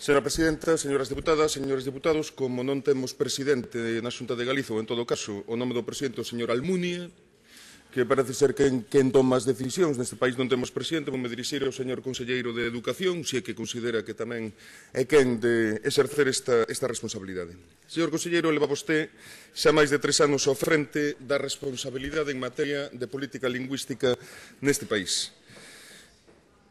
Señora Presidenta, señoras deputadas, señores deputados, como non temos presidente na Xunta de Galiza, ou en todo caso, o nome do presidente o señor Almunia, que parece ser que en quen toma as decisións neste país non temos presidente, vou me dirixir ao señor Conselleiro de Educación, se é que considera que tamén é quen de exercer esta, esta responsabilidade. Señor Conselleiro, leva vosté xa máis de tres anos ao frente da responsabilidade en materia de política lingüística neste país.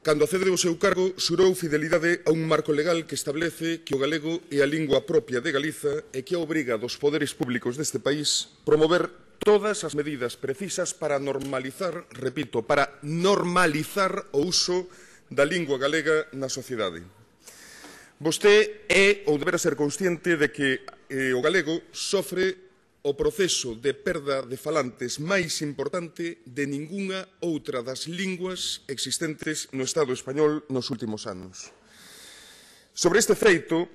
Cando cede o seu cargo, xurou fidelidade a un marco legal que establece que o galego é a lingua propia de Galiza e que obriga dos poderes públicos deste país promover todas as medidas precisas para normalizar, repito, para normalizar o uso da lingua galega na sociedade. Vosté é ou deberá ser consciente de que eh, o galego sofre o proceso de perda de falantes máis importante de ningunha outra das linguas existentes no Estado español nos últimos anos. Sobre este feito,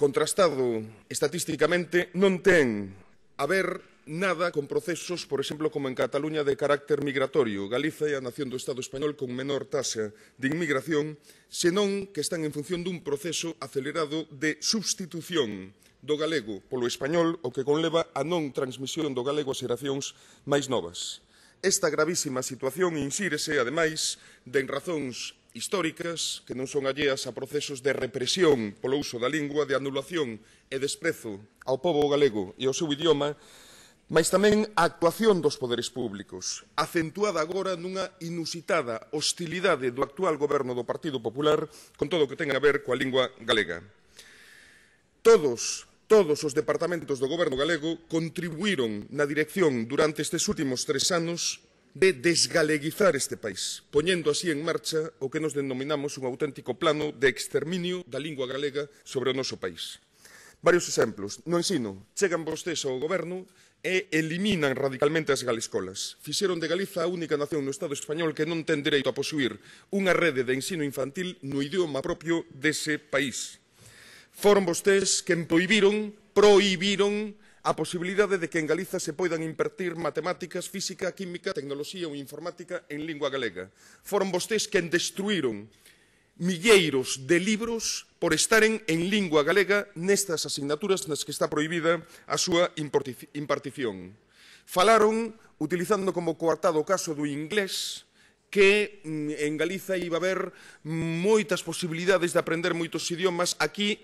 contrastado estatísticamente, non ten a ver nada con procesos, por exemplo, como en Cataluña de carácter migratorio. Galiza é a nación do Estado español con menor taxa de inmigración, senón que están en función dun proceso acelerado de substitución do galego polo español o que conleva a non transmisión do galego a xeracións máis novas. Esta gravísima situación insírese, ademais, de razóns históricas que non son alleas a procesos de represión polo uso da lingua, de anulación e desprezo ao povo galego e ao seu idioma, mas tamén a actuación dos poderes públicos, acentuada agora nunha inusitada hostilidade do actual goberno do Partido Popular con todo o que ten a ver coa lingua galega. Todos Todos os departamentos do Goberno galego contribuíron na dirección durante estes últimos tres anos de desgaleguizar este país, poñendo así en marcha o que nos denominamos un auténtico plano de exterminio da lingua galega sobre o noso país. Varios exemplos. No ensino, chegan vostes ao goberno e eliminan radicalmente as galescolas. Fixeron de Galiza a única nación no Estado español que non ten dereito a posuir unha rede de ensino infantil no idioma propio dese país foron vostés quen proibiron, proibiron a posibilidade de que en Galiza se poidan impartir matemáticas, física, química, tecnoloxía ou informática en lingua galega. Foron vostés quen destruíron milleiros de libros por estaren en lingua galega nestas asignaturas nas que está prohibida a súa impartición. Falaron, utilizando como coartado o caso do inglés, que mm, en Galiza iba a haber moitas posibilidades de aprender moitos idiomas aquí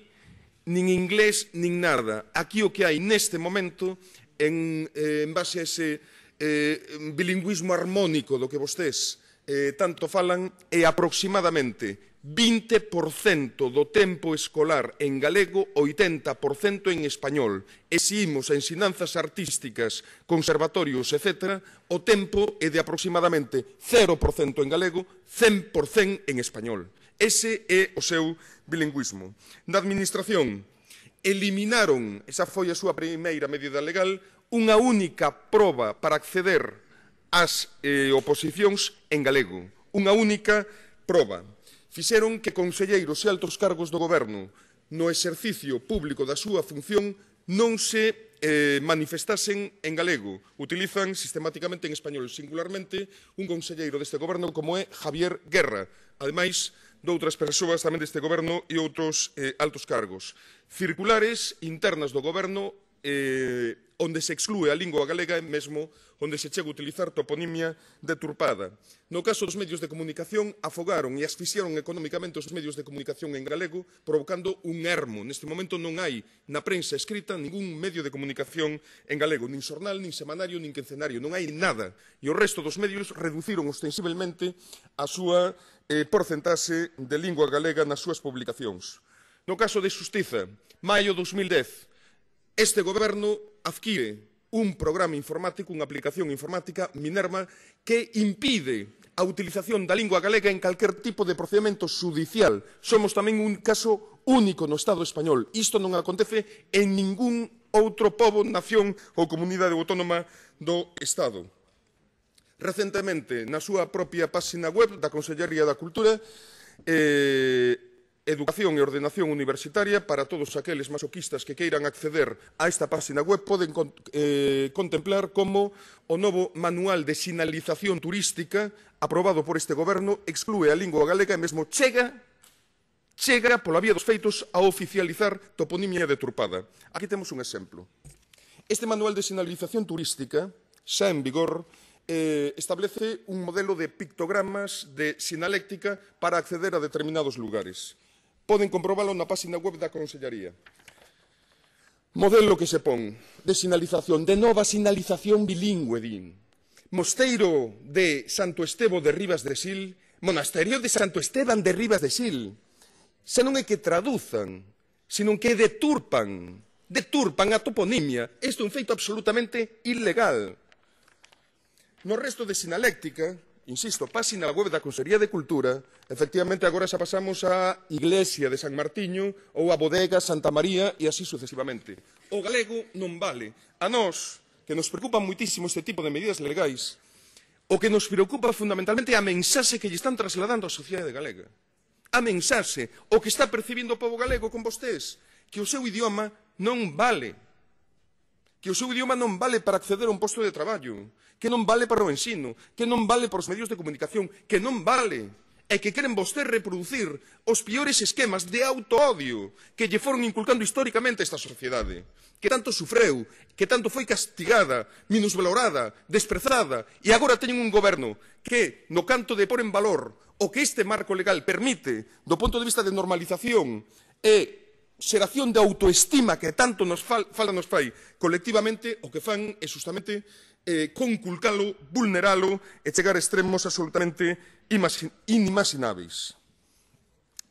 nin inglés, nin nada. Aquí o que hai neste momento, en, eh, en base a ese eh, bilingüismo armónico do que vostés eh, tanto falan, é aproximadamente 20% do tempo escolar en galego, 80% en español. E se imos a ensinanzas artísticas, conservatorios, etc., o tempo é de aproximadamente 0% en galego, 100% en español. Ese é o seu bilingüismo. Na administración, eliminaron, esa foi a súa primeira medida legal, unha única proba para acceder ás eh, oposicións en galego. Unha única proba. Fixeron que conselleiros e altos cargos do goberno no exercicio público da súa función non se eh, manifestasen en galego. Utilizan sistemáticamente en español, singularmente, un conselleiro deste goberno como é Javier Guerra. Ademais, doutras persoas tamén deste goberno e outros eh, altos cargos. Circulares internas do goberno eh, onde se exclúe a lingua galega e mesmo onde se chega a utilizar toponimia deturpada. No caso dos medios de comunicación, afogaron e asfixiaron económicamente os medios de comunicación en galego, provocando un ermo. Neste momento non hai na prensa escrita ningún medio de comunicación en galego, nin xornal, nin semanario, nin quincenario, non hai nada. E o resto dos medios reduciron ostensiblemente a súa eh, porcentaxe de lingua galega nas súas publicacións. No caso de Xustiza, maio 2010, este goberno adquire un programa informático, unha aplicación informática, Minerva, que impide a utilización da lingua galega en calquer tipo de procedimento judicial. Somos tamén un caso único no Estado español. Isto non acontece en ningún outro pobo, nación ou comunidade autónoma do Estado. Recentemente, na súa propia páxina web da Consellería da Cultura, eh, Educación e Ordenación Universitaria para todos aqueles masoquistas que queiran acceder a esta páxina web poden con, eh, contemplar como o novo manual de sinalización turística aprobado por este goberno exclúe a lingua galega e mesmo chega chega pola vía dos feitos a oficializar toponimia de Turpada. Aquí temos un exemplo. Este manual de sinalización turística xa en vigor eh, establece un modelo de pictogramas de sinaléctica para acceder a determinados lugares. Poden comprobalo na página web da Consellería. Modelo que se pon de sinalización, de nova sinalización bilingüe, din. Mosteiro de Santo Estevo de Rivas de Sil, Monasterio de Santo Esteban de Rivas de Sil. Se non é que traduzan, senón que deturpan, deturpan a toponimia. Isto é un feito absolutamente ilegal No resto de sinaléctica, insisto, pase na web da Consellería de Cultura, efectivamente agora xa pasamos á Iglesia de San Martiño ou a Bodega Santa María e así sucesivamente. O galego non vale. A nós, que nos preocupa moitísimo este tipo de medidas legais, o que nos preocupa fundamentalmente é a mensaxe que lle están trasladando á sociedade galega. A mensaxe, o que está percibindo o povo galego con vostés, que o seu idioma non vale que o seu idioma non vale para acceder a un posto de traballo, que non vale para o ensino, que non vale para os medios de comunicación, que non vale e que queren vosté reproducir os piores esquemas de autoodio que lle foron inculcando históricamente esta sociedade, que tanto sufreu, que tanto foi castigada, minusvalorada, desprezada, e agora teñen un goberno que, no canto de pôr en valor o que este marco legal permite do punto de vista de normalización e xeración de autoestima que tanto nos fal, fala nos fai colectivamente, o que fan é justamente eh, conculcalo, vulneralo e chegar a extremos absolutamente inimagináveis.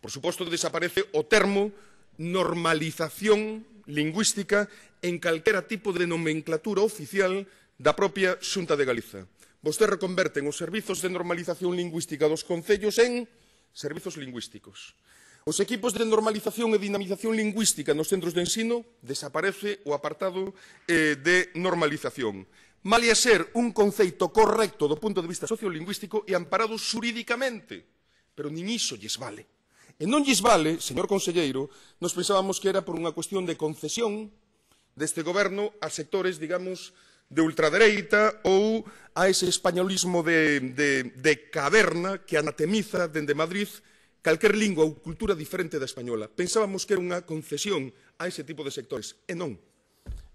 Por suposto, desaparece o termo normalización lingüística en calquera tipo de nomenclatura oficial da propia Xunta de Galiza. Vostede reconverten os servizos de normalización lingüística dos concellos en servizos lingüísticos. Os equipos de normalización e dinamización lingüística nos centros de ensino desaparece o apartado eh, de normalización. Malia ser un conceito correcto do punto de vista sociolingüístico e amparado xurídicamente, pero nin iso lles vale. E non lles vale, señor conselleiro, nos pensábamos que era por unha cuestión de concesión deste goberno a sectores, digamos, de ultradereita ou a ese españolismo de, de, de caverna que anatemiza dende Madrid calquer lingua ou cultura diferente da española. Pensábamos que era unha concesión a ese tipo de sectores, e non.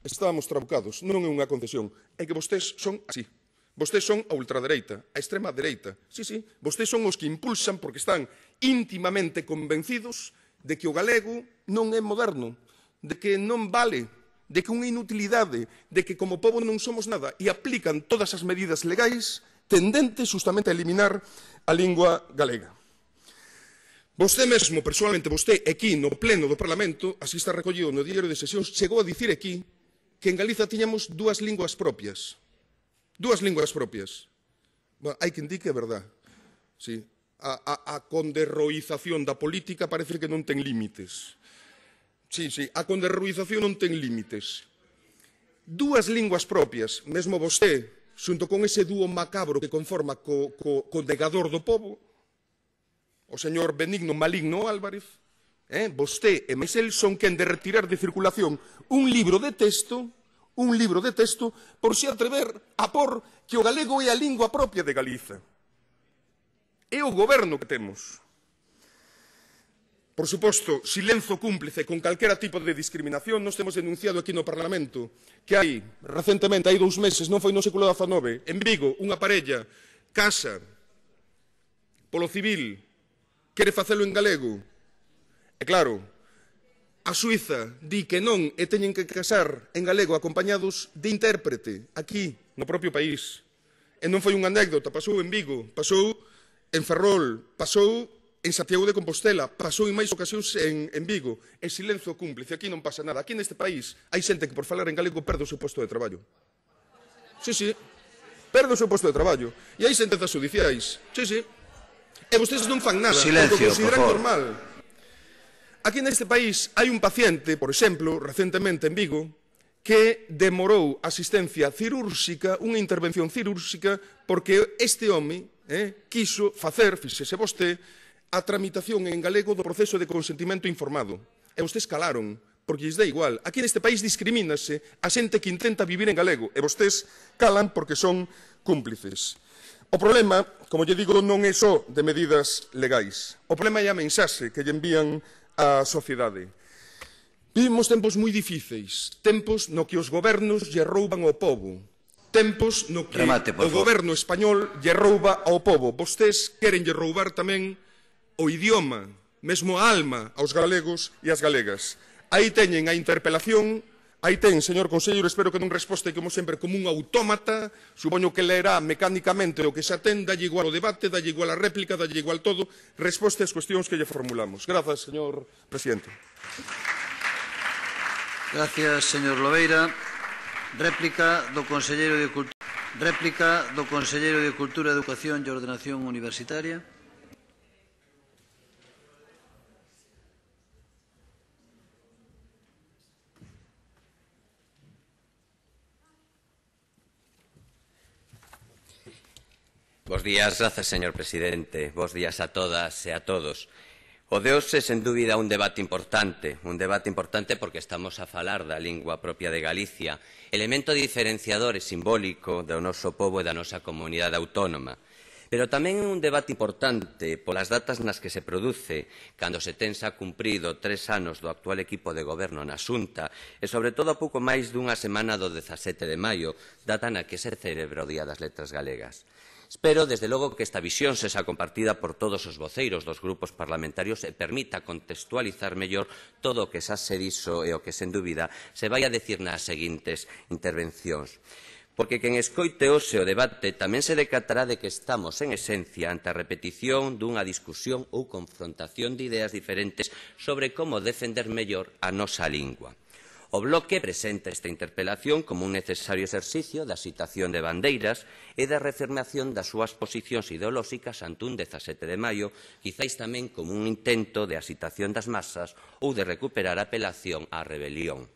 Estábamos trabucados, non é unha concesión, é que vostés son así. Vostés son a ultradereita, a extrema dereita. Sí, sí, vostés son os que impulsan porque están íntimamente convencidos de que o galego non é moderno, de que non vale, de que unha inutilidade, de que como povo non somos nada, e aplican todas as medidas legais tendentes justamente a eliminar a lingua galega. Vosté mesmo, personalmente, vosté aquí no pleno do Parlamento, así está recollido no diario de sesións, chegou a dicir aquí que en Galiza tiñamos dúas linguas propias. Dúas linguas propias. Bueno, hai que indique, é verdad. Sí. A, a, a conderroización da política parece que non ten límites. Sí, sí, a conderroización non ten límites. Dúas linguas propias, mesmo vosté, xunto con ese dúo macabro que conforma co, co, co negador do povo, o señor Benigno Maligno Álvarez, eh, vosté e Maisel son quen de retirar de circulación un libro de texto un libro de texto por se atrever a por que o galego é a lingua propia de Galiza. É o goberno que temos. Por suposto, silenzo cúmplice con calquera tipo de discriminación. Nos temos denunciado aquí no Parlamento que hai, recentemente, hai dous meses, non foi no século XIX, en Vigo, unha parella casa polo civil quere facelo en galego. E claro, a Suiza di que non e teñen que casar en galego acompañados de intérprete aquí no propio país. E non foi unha anécdota, pasou en Vigo, pasou en Ferrol, pasou en Santiago de Compostela, pasou en máis ocasións en, en Vigo, E silencio cúmplice, aquí non pasa nada. Aquí neste país hai xente que por falar en galego perde o seu posto de traballo. Sí, sí, perde o seu posto de traballo. E hai sentenzas judiciais. Sí, sí. E vostedes non fan nada, Silencio, consideran normal. Aquí neste país hai un paciente, por exemplo, recentemente en Vigo, que demorou asistencia cirúrxica, unha intervención cirúrxica, porque este home eh, quiso facer, fixese vosté, a tramitación en galego do proceso de consentimento informado. E vostedes calaron, porque lles dá igual. Aquí neste país discrimínase a xente que intenta vivir en galego, e vostedes calan porque son cúmplices. O problema, como lle digo, non é só de medidas legais. O problema é a mensaxe que lle envían á sociedade. Vivimos tempos moi difíceis, tempos no que os gobernos lle rouban ao povo, tempos no que Remate, o goberno español lle rouba ao povo. Vostés queren lle roubar tamén o idioma, mesmo a alma aos galegos e ás galegas. Aí teñen a interpelación Aí ten, señor Conselleiro, espero que non resposte como sempre como un autómata, supoño que leerá mecánicamente o que se atenda, dalle igual o debate, dalle igual a réplica, dalle igual todo, resposte ás cuestións que lle formulamos. Grazas, señor presidente. Gracias, señor Lobeira. Réplica do Conselleiro de Cultura, réplica do Conselleiro de Cultura, Educación e Ordenación Universitaria. Bos días, grazas, señor presidente. Bos días a todas e a todos. O de hoxe, sen dúbida, un debate importante, un debate importante porque estamos a falar da lingua propia de Galicia, elemento diferenciador e simbólico do noso povo e da nosa comunidade autónoma. Pero tamén é un debate importante polas datas nas que se produce, cando se tensa cumprido tres anos do actual equipo de goberno na Xunta, e sobre todo a pouco máis dunha semana do 17 de maio, data na que se celebra o Día das Letras Galegas. Espero, desde logo, que esta visión xa compartida por todos os voceiros dos grupos parlamentarios e permita contextualizar mellor todo o que xa se dixo e o que, sen dúbida, se vai a decir nas seguintes intervencións porque quen escoite hoxe o debate tamén se decatará de que estamos, en esencia, ante a repetición dunha discusión ou confrontación de ideas diferentes sobre como defender mellor a nosa lingua. O Bloque presenta esta interpelación como un necesario exercicio da situación de bandeiras e da reafirmación das súas posicións ideolóxicas ante un 17 de maio, quizáis tamén como un intento de asitación das masas ou de recuperar a apelación á rebelión.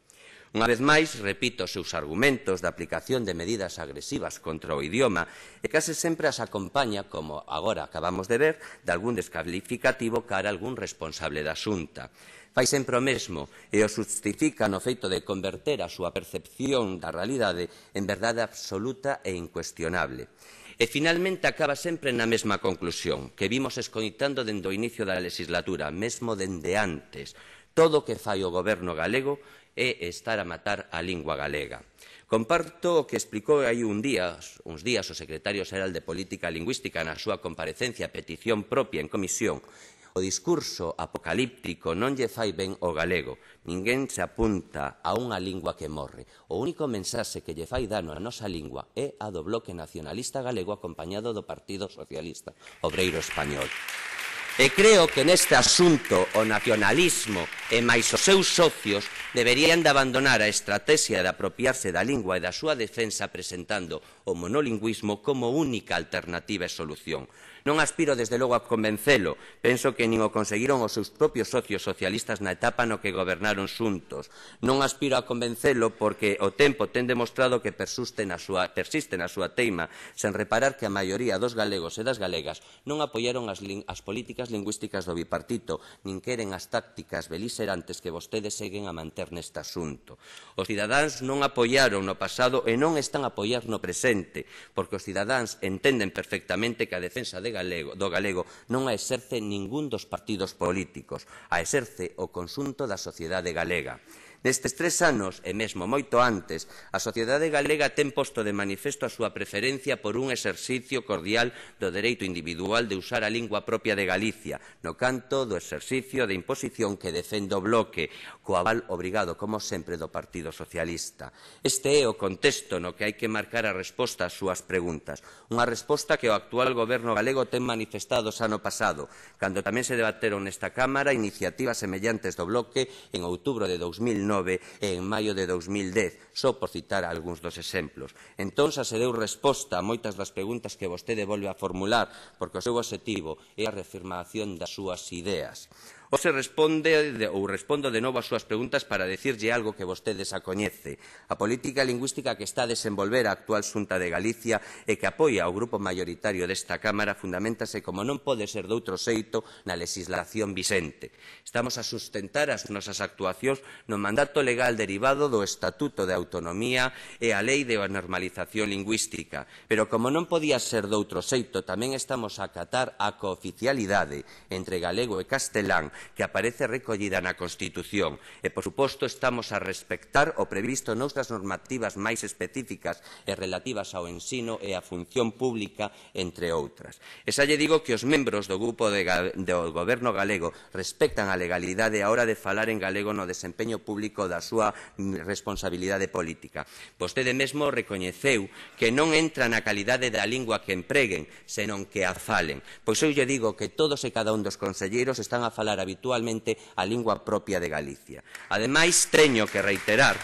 Unha vez máis, repito os seus argumentos da aplicación de medidas agresivas contra o idioma e case sempre as acompaña, como agora acabamos de ver, de algún descalificativo cara a algún responsable da xunta fai sempre o mesmo e o justifica no feito de converter a súa percepción da realidade en verdade absoluta e incuestionable. E finalmente acaba sempre na mesma conclusión, que vimos escoitando dende o inicio da legislatura, mesmo dende antes. Todo o que fai o goberno galego é estar a matar a lingua galega. Comparto o que explicou aí un día, uns días o secretario xeral de Política Lingüística na súa comparecencia a petición propia en comisión O discurso apocalíptico non lle fai ben o galego. Ninguén se apunta a unha lingua que morre. O único mensaxe que lle fai dano a nosa lingua é a do bloque nacionalista galego acompañado do Partido Socialista Obreiro Español. E creo que neste asunto o nacionalismo e máis os seus socios deberían de abandonar a estrategia de apropiarse da lingua e da súa defensa presentando o monolingüismo como única alternativa e solución. Non aspiro, desde logo, a convencelo. Penso que nin o conseguiron os seus propios socios socialistas na etapa no que gobernaron xuntos. Non aspiro a convencelo porque o tempo ten demostrado que persiste na súa, persiste na súa teima, sen reparar que a maioría dos galegos e das galegas non apoiaron as, as políticas lingüísticas do bipartito, nin queren as tácticas beliserantes que vostedes seguen a manter neste asunto. Os cidadáns non apoiaron no pasado e non están a apoiar no presente, porque os cidadáns entenden perfectamente que a defensa de galego, do galego non a exerce ningún dos partidos políticos, a exerce o consunto da sociedade galega. Nestes tres anos, e mesmo moito antes, a sociedade galega ten posto de manifesto a súa preferencia por un exercicio cordial do dereito individual de usar a lingua propia de Galicia, no canto do exercicio de imposición que defende o bloque, co aval obrigado, como sempre, do Partido Socialista. Este é o contexto no que hai que marcar a resposta ás súas preguntas. Unha resposta que o actual goberno galego ten manifestado xa ano pasado, cando tamén se debateron nesta Cámara iniciativas semellantes do bloque en outubro de 2009 2009 e en maio de 2010, só por citar algúns dos exemplos. Entón, xa se deu resposta a moitas das preguntas que vostede volve a formular, porque o seu objetivo é a reafirmación das súas ideas. Ou se responde ou respondo de novo as súas preguntas para decirlle algo que vostedes a coñece. A política lingüística que está a desenvolver a actual Xunta de Galicia e que apoia ao grupo maioritario desta Cámara fundamentase como non pode ser doutro xeito na legislación vixente. Estamos a sustentar as nosas actuacións no mandato legal derivado do Estatuto de Autonomía e a Lei de Normalización Lingüística. Pero como non podía ser doutro xeito, tamén estamos a acatar a cooficialidade entre galego e castelán que aparece recollida na Constitución e, por suposto, estamos a respectar o previsto noutras normativas máis específicas e relativas ao ensino e a función pública, entre outras. E xa lle digo que os membros do grupo de, do Goberno galego respectan a legalidade a hora de falar en galego no desempeño público da súa mm, responsabilidade política. Vostede mesmo recoñeceu que non entra na calidade da lingua que empreguen, senón que a falen. Pois eu lle digo que todos e cada un dos conselleiros están a falar a habitualmente a lingua propia de Galicia. Ademais, teño que reiterar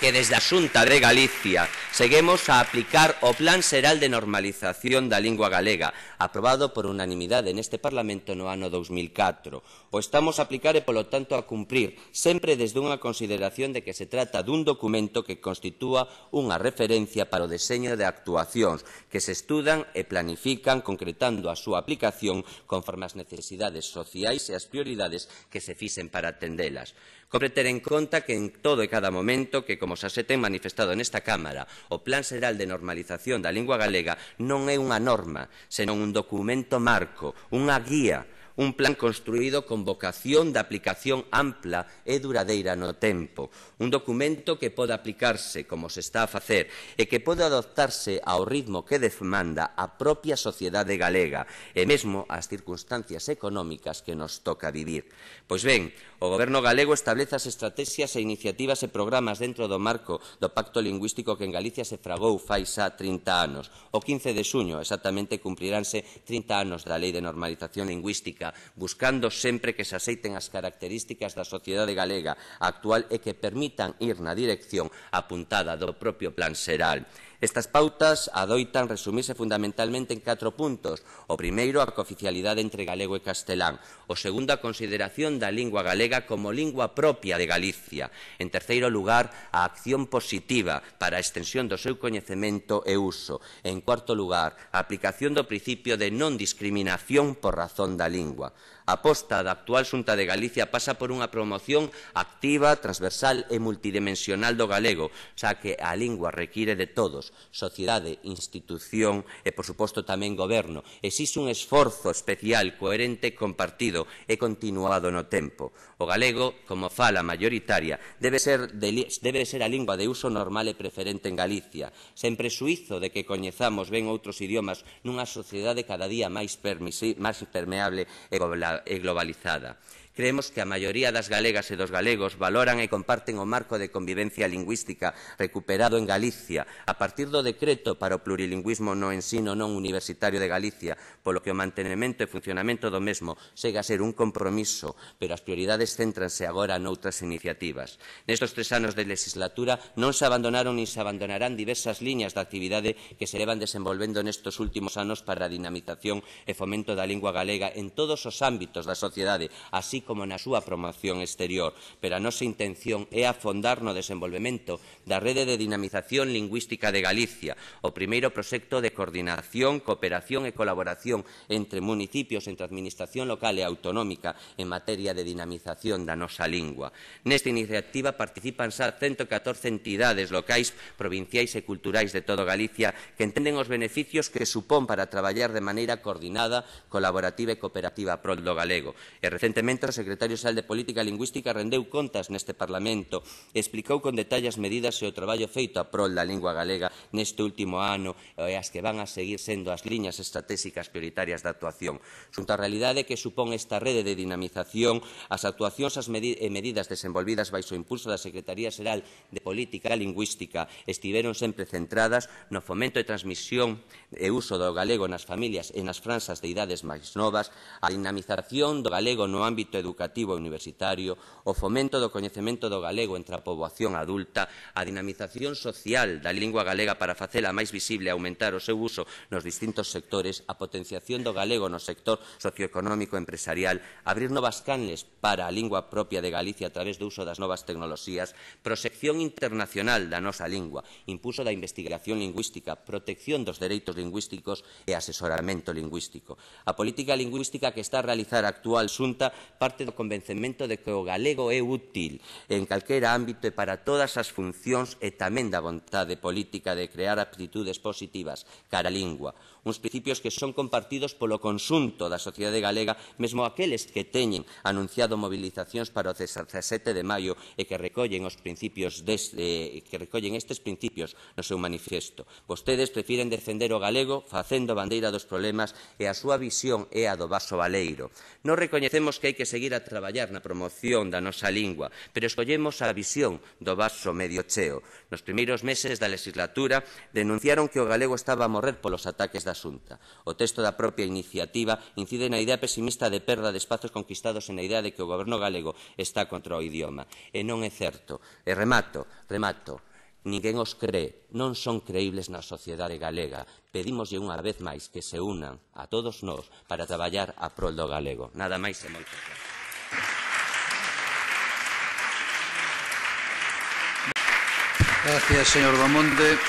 que desde a Xunta de Galicia seguemos a aplicar o Plan Seral de Normalización da Lingua Galega, aprobado por unanimidade neste Parlamento no ano 2004. O estamos a aplicar e, polo tanto, a cumprir, sempre desde unha consideración de que se trata dun documento que constitúa unha referencia para o deseño de actuacións que se estudan e planifican concretando a súa aplicación conforme as necesidades sociais e as prioridades que se fixen para atendelas. Cobre ter en conta que en todo e cada momento que, como xa se ten manifestado nesta Cámara, o Plan Xeral de Normalización da Lingua Galega non é unha norma, senón un documento marco, unha guía un plan construído con vocación de aplicación ampla e duradeira no tempo, un documento que pode aplicarse como se está a facer e que pode adoptarse ao ritmo que demanda a propia sociedade galega e mesmo as circunstancias económicas que nos toca vivir. Pois ben, o Goberno galego establece as estrategias e iniciativas e programas dentro do marco do Pacto Lingüístico que en Galicia se fragou fai xa 30 anos. O 15 de xuño exactamente cumpliránse 30 anos da Lei de Normalización Lingüística democrática, buscando sempre que se aceiten as características da sociedade galega actual e que permitan ir na dirección apuntada do propio plan xeral. Estas pautas adoitan resumirse fundamentalmente en catro puntos. O primeiro, a cooficialidade entre galego e castelán. O segundo, a consideración da lingua galega como lingua propia de Galicia. En terceiro lugar, a acción positiva para a extensión do seu coñecemento e uso. En cuarto lugar, a aplicación do principio de non discriminación por razón da lingua. A posta da actual Xunta de Galicia pasa por unha promoción activa, transversal e multidimensional do galego, xa que a lingua require de todos, sociedade, institución e, por suposto, tamén goberno. Existe un esforzo especial, coherente, compartido e continuado no tempo. O galego, como fala mayoritaria, debe ser, de, debe ser a lingua de uso normal e preferente en Galicia, sen presuizo de que coñezamos ben outros idiomas nunha sociedade cada día máis, permisi, máis permeable e poblada globalizada. Creemos que a maioría das galegas e dos galegos valoran e comparten o marco de convivencia lingüística recuperado en Galicia a partir do decreto para o plurilingüismo no ensino non universitario de Galicia, polo que o mantenimento e funcionamento do mesmo segue a ser un compromiso, pero as prioridades céntranse agora noutras iniciativas. Nestos tres anos de legislatura non se abandonaron nin se abandonarán diversas liñas de actividade que se levan desenvolvendo nestos últimos anos para a dinamización e fomento da lingua galega en todos os ámbitos da sociedade, así como na súa promoción exterior, pero a nosa intención é afondar no desenvolvemento da Rede de Dinamización Lingüística de Galicia, o primeiro proxecto de coordinación, cooperación e colaboración entre municipios, entre administración local e autonómica en materia de dinamización da nosa lingua. Nesta iniciativa participan xa 114 entidades locais, provinciais e culturais de todo Galicia que entenden os beneficios que supón para traballar de maneira coordinada, colaborativa e cooperativa prol do galego. E recentemente secretario xal de Política Lingüística rendeu contas neste Parlamento e explicou con detalle as medidas e o traballo feito a prol da lingua galega neste último ano e as que van a seguir sendo as liñas estratégicas prioritarias da actuación. Xunto á realidade que supón esta rede de dinamización, as actuacións as medi e medidas desenvolvidas baixo o impulso da Secretaría Xeral de Política Lingüística estiveron sempre centradas no fomento e transmisión e uso do galego nas familias e nas franzas de idades máis novas, a dinamización do galego no ámbito educativo e universitario, o fomento do coñecemento do galego entre a poboación adulta, a dinamización social da lingua galega para facela máis visible e aumentar o seu uso nos distintos sectores, a potenciación do galego no sector socioeconómico empresarial, abrir novas canles para a lingua propia de Galicia a través do uso das novas tecnoloxías, proxección internacional da nosa lingua, impulso da investigación lingüística, protección dos dereitos lingüísticos e asesoramento lingüístico. A política lingüística que está a realizar a actual xunta parte parte do convencemento de que o galego é útil en calquera ámbito e para todas as funcións e tamén da vontade política de crear aptitudes positivas cara a lingua, uns principios que son compartidos polo consunto da sociedade galega, mesmo aqueles que teñen anunciado mobilizacións para o 17 de maio e que recollen os principios eh, que recollen estes principios no seu manifesto. Vostedes prefiren defender o galego facendo bandeira dos problemas e a súa visión é a do vaso baleiro. Non recoñecemos que hai que seguir seguir a traballar na promoción da nosa lingua, pero escollemos a visión do vaso medio cheo. Nos primeiros meses da legislatura denunciaron que o galego estaba a morrer polos ataques da xunta. O texto da propia iniciativa incide na idea pesimista de perda de espazos conquistados e na idea de que o goberno galego está contra o idioma. E non é certo. E remato, remato. Ninguén os cree, non son creíbles na sociedade galega. Pedímoslle unha vez máis que se unan a todos nós para traballar a prol do galego. Nada máis e moitas gracias. Gracias, señor Bamonte.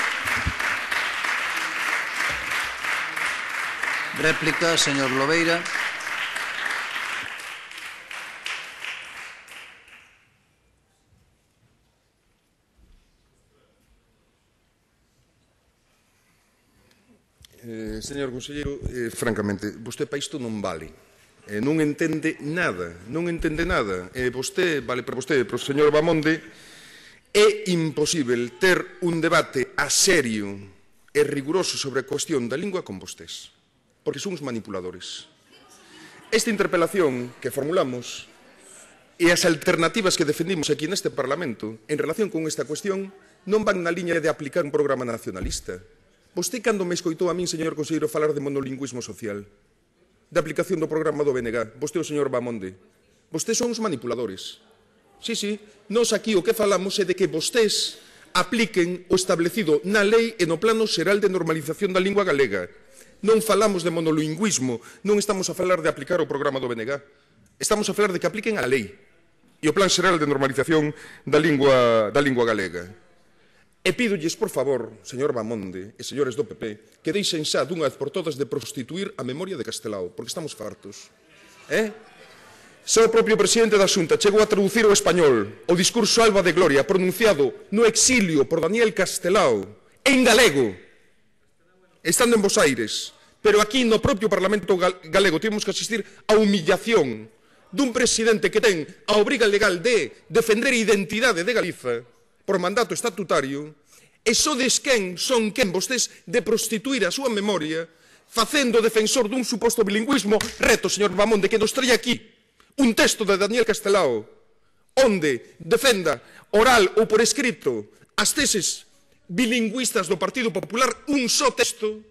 Réplica, señor Lobeira. Señor Conselleiro, eh, francamente, vosté para isto non vale. Eh, non entende nada, non entende nada. Eh, vosté, vale para vosté, para o señor Bamonde, é imposível ter un debate a serio e riguroso sobre a cuestión da lingua con vostés, porque son os manipuladores. Esta interpelación que formulamos e as alternativas que defendimos aquí neste Parlamento en relación con esta cuestión non van na liña de aplicar un programa nacionalista, Vosté pois cando me escoitou a min, señor Conselleiro, falar de monolingüismo social, da aplicación do programa do BNG, vosté o señor Bamonde, vosté son os manipuladores. Sí, sí, nos aquí o que falamos é de que vostés apliquen o establecido na lei e no plano xeral de normalización da lingua galega. Non falamos de monolingüismo, non estamos a falar de aplicar o programa do BNG. Estamos a falar de que apliquen a lei e o plan xeral de normalización da lingua, da lingua galega. E pídolles, por favor, señor Bamonde e señores do PP, que deixen xa dunha vez por todas de prostituir a memoria de Castelao, porque estamos fartos. Eh? Xa o propio presidente da Xunta chegou a traducir o español o discurso Alba de Gloria pronunciado no exilio por Daniel Castelao en galego, estando en Bos Aires. Pero aquí no propio Parlamento galego temos que asistir a humillación dun presidente que ten a obriga legal de defender a identidade de Galiza por mandato estatutario, e sodes quen son quen vostedes de prostituir a súa memoria facendo defensor dun suposto bilingüismo reto, señor Mamón, de que nos trae aquí un texto de Daniel Castelao onde defenda oral ou por escrito as teses bilingüistas do Partido Popular un só texto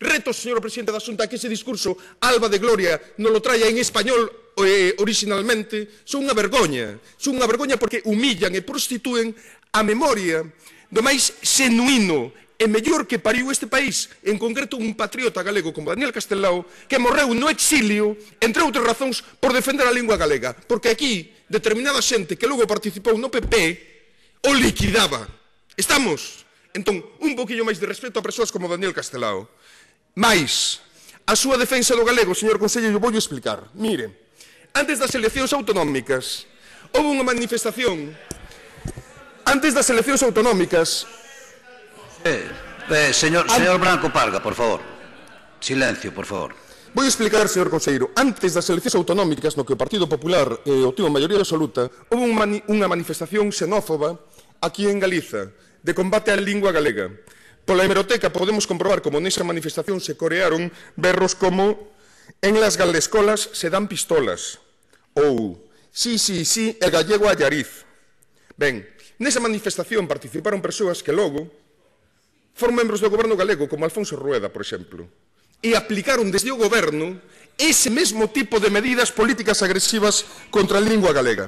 Reto, señor presidente da Xunta, que ese discurso alba de gloria non lo traia en español eh, originalmente son unha vergoña. Son unha vergoña porque humillan e prostituen a memoria do máis genuíno e mellor que pariu este país, en concreto un patriota galego como Daniel Castelao, que morreu no exilio, entre outras razóns, por defender a lingua galega. Porque aquí, determinada xente que logo participou no PP, o liquidaba. Estamos? Entón, un poquillo máis de respeto a persoas como Daniel Castelao. Mais, a súa defensa do galego, señor Consello, eu vou explicar. Mire, antes das eleccións autonómicas, houve unha manifestación antes das eleccións autonómicas... Eh, eh, señor, señor Branco Parga, por favor. Silencio, por favor. Vou explicar, señor Conselleiro, antes das eleccións autonómicas no que o Partido Popular eh, obtivo maioría absoluta, houve mani unha manifestación xenófoba aquí en Galiza de combate á lingua galega. Pola hemeroteca podemos comprobar como nesa manifestación se corearon berros como «En las galescolas se dan pistolas» ou «Sí, sí, sí, el gallego a Yariz». Ben, nesa manifestación participaron persoas que logo foron membros do goberno galego, como Alfonso Rueda, por exemplo, e aplicaron desde o goberno ese mesmo tipo de medidas políticas agresivas contra a lingua galega.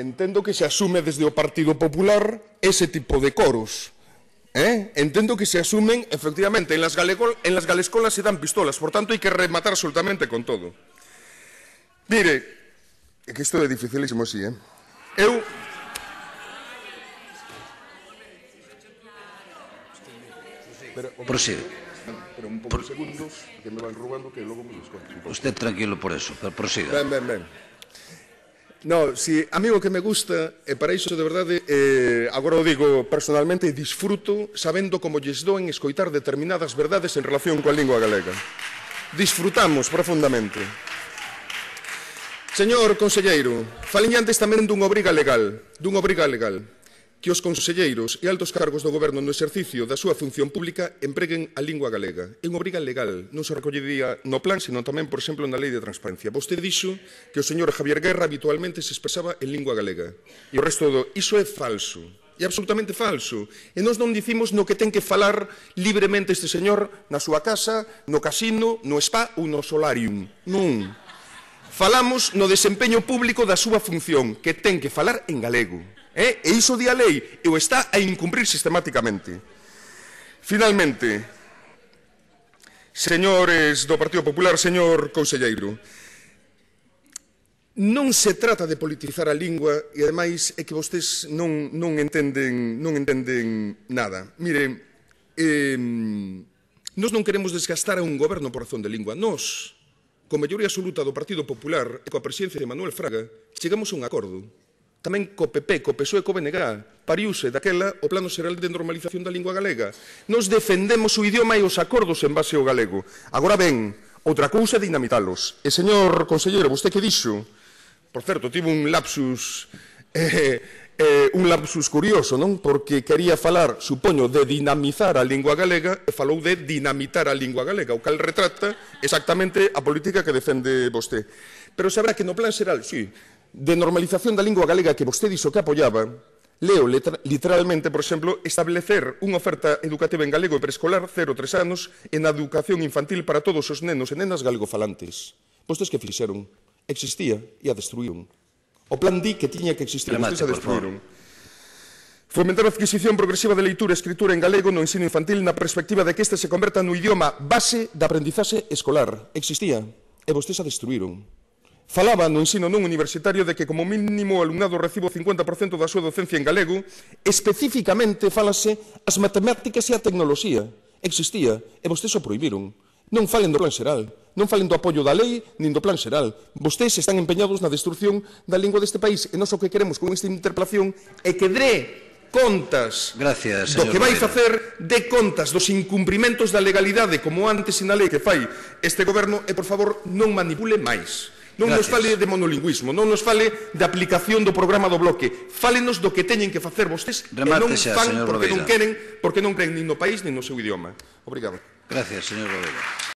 entendo que se asume desde o Partido Popular ese tipo de coros. ¿Eh? Entendo que se asumen, efectivamente, en las, galegol, en las galescolas se dan pistolas, por tanto hai que rematar absolutamente con todo. Mire, que isto é dificilísimo así, eh? Eu... Pero, Proside. Pero un pouco por... segundos, que me van rubando, que logo me los Usted tranquilo por eso, pero prosiga. Ben, ben, ben. No, si, a mí que me gusta, e para iso de verdade, eh, agora o digo personalmente, disfruto sabendo como lles doen escoitar determinadas verdades en relación coa lingua galega. Disfrutamos profundamente. Señor Conselleiro, faliñantes tamén dunha obriga legal, dunha obriga legal que os conselleiros e altos cargos do goberno no exercicio da súa función pública empreguen a lingua galega. É unha obriga legal, non se recollería no plan, senón tamén, por exemplo, na lei de transparencia. Vostede dixo que o señor Javier Guerra habitualmente se expresaba en lingua galega. E o resto do... Iso é falso. É absolutamente falso. E nós non dicimos no que ten que falar libremente este señor na súa casa, no casino, no spa ou no solarium. Non. Falamos no desempeño público da súa función, que ten que falar en galego. Eh? E iso di a lei, e o está a incumprir sistemáticamente. Finalmente, señores do Partido Popular, señor Conselleiro, non se trata de politizar a lingua e ademais é que vostedes non, non, entenden, non entenden nada. Mire, eh, nos non queremos desgastar a un goberno por razón de lingua. Nos, con maioría absoluta do Partido Popular e coa presidencia de Manuel Fraga, chegamos a un acordo tamén co PP, co PSOE, co BNG, pariuse daquela o Plano Xeral de Normalización da Lingua Galega. Nos defendemos o idioma e os acordos en base ao galego. Agora ben, outra cousa é dinamitalos. E, señor consellero, vosté que dixo, por certo, tivo un lapsus eh, eh, un lapsus curioso, non? Porque quería falar, supoño, de dinamizar a lingua galega e falou de dinamitar a lingua galega, o cal retrata exactamente a política que defende vosté. Pero sabrá que no plan xeral, sí, de normalización da lingua galega que vostede iso que apoyaba, leo letra, literalmente, por exemplo, establecer unha oferta educativa en galego e preescolar 0-3 anos en a educación infantil para todos os nenos e nenas galegofalantes. Vostes que fixeron? Existía e a destruíron. O plan di que tiña que existir, vostedes vostes a destruíron. Fomentar a adquisición progresiva de leitura e escritura en galego no ensino infantil na perspectiva de que este se converta no idioma base da aprendizaxe escolar. Existía e vostes a destruíron. Falaba no ensino non universitario de que como mínimo o alumnado recibo o 50% da súa docencia en galego, especificamente falase as matemáticas e a tecnoloxía. Existía, e vostedes o proibiron. Non falen do plan xeral, non falen do apoio da lei nin do plan xeral. Vostedes están empeñados na destrucción da lingua deste país e nós o que queremos con esta interpelación é que dre contas Gracias, do que vai facer de contas dos incumprimentos da legalidade como antes e na lei que fai este goberno e por favor non manipule máis. Non Gracias. nos fale de monolingüismo, non nos fale de aplicación do programa do bloque. Fálenos do que teñen que facer vostes Remate e non xa, fan porque Rodeira. non queren, porque non creen nin no país nin no seu idioma. Obrigado. Gracias, señor Rodeira.